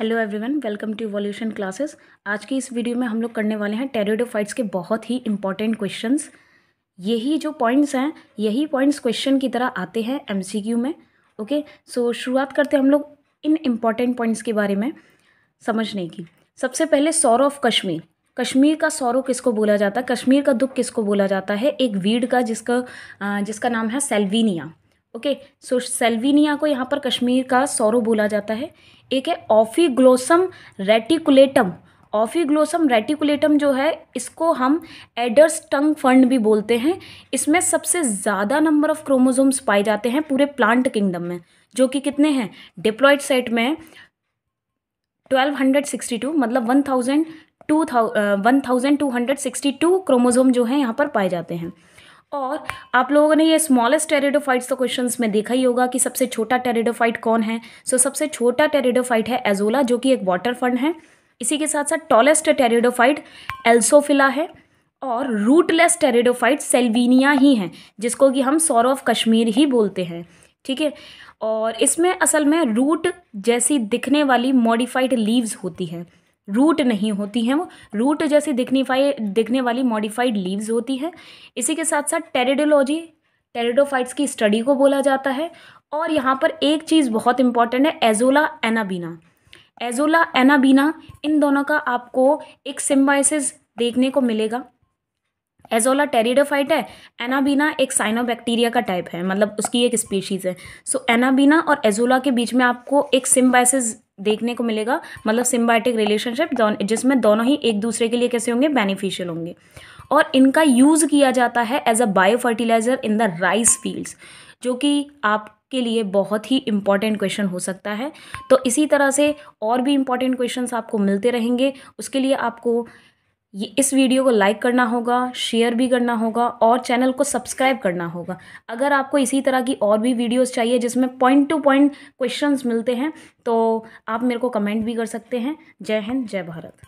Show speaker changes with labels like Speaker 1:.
Speaker 1: hello everyone welcome to evolution classes आज की इस वीडियो में हम लोग करने वाले हैं टेरिडोफाइट्स के बहुत ही इंपॉर्टेंट क्वेश्चंस यही जो पॉइंट्स हैं यही पॉइंट्स क्वेश्चन की तरह आते हैं एमसीक्यू में ओके सो so, शुरुआत करते हैं हम लोग इन इम्पॉर्टेंट पॉइंट्स के बारे में समझने की सबसे पहले सौर ऑफ कश्मीर कश्मीर का सौरव किसको बोला जाता है कश्मीर का दुख किसको बोला जाता है एक वीड का जिसका जिसका नाम है सेल्वीनिया ओके सो सेल्वीनिया को यहाँ पर कश्मीर का सौरव बोला जाता है एक है ऑफिग्लोसम रेटिकुलेटम ऑफिग्लोसम रेटिकुलेटम जो है इसको हम एडर्स टंग फंड भी बोलते हैं इसमें सबसे ज़्यादा नंबर ऑफ क्रोमोजोम्स पाए जाते हैं पूरे प्लांट किंगडम में जो कि कितने हैं डिप्लॉयड सेट में ट्वेल्व हंड्रेड सिक्सटी टू मतलब वन थाउजेंड टू थाउ one thousand two hundred sixty two chromosome जो हैं यहाँ पर पाए जाते हैं और आप लोगों ने ये स्मॉलेस्ट टेरिडोफाइट्स तो क्वेश्चंस में देखा ही होगा कि सबसे छोटा टेरिडोफाइट कौन है सो so, सबसे छोटा टेरिडोफाइट है एजोला जो कि एक वाटर फंड है इसी के साथ साथ टॉलेस्ट टेरिडोफाइट एल्सोफिला है और रूटलेस टेरिडोफाइट सेल्वीनिया ही हैं जिसको कि हम सौर ऑफ कश्मीर ही बोलते हैं ठीक है और इसमें असल में रूट जैसी दिखने वाली मॉडिफाइड लीव्स होती हैं रूट नहीं होती हैं वो रूट जैसी दिखनीफाई दिखने वाली मॉडिफाइड लीव्स होती है इसी के साथ साथ टेरिडोलॉजी टेरिडोफाइट्स की स्टडी को बोला जाता है और यहाँ पर एक चीज़ बहुत इंपॉर्टेंट है एजोला एनाबीना एजोला एनाबीना इन दोनों का आपको एक सिम्बाइसिस देखने को मिलेगा एजोला टेरिडोफाइट है एनाबीना एक साइनोबैक्टीरिया का टाइप है मतलब उसकी एक स्पीशीज़ है सो so, एनाबीना और एजोला के बीच में आपको एक सिम्बाइसिस देखने को मिलेगा मतलब सिम्बायोटिक रिलेशनशिप दोन जिसमें दोनों ही एक दूसरे के लिए कैसे होंगे बेनिफिशियल होंगे और इनका यूज़ किया जाता है as a bio fertiliser in the rice fields जो कि आप के लिए बहुत ही इम्पॉर्टेंट क्वेश्चन हो सकता है तो इसी तरह से और भी इम्पॉर्टेंट क्वेश्चन आपको मिलते रहेंगे उसके लिए आपको ये इस वीडियो को लाइक करना होगा शेयर भी करना होगा और चैनल को सब्सक्राइब करना होगा अगर आपको इसी तरह की और भी वीडियोस चाहिए जिसमें पॉइंट टू पॉइंट क्वेश्चंस मिलते हैं तो आप मेरे को कमेंट भी कर सकते हैं जय हिंद जय भारत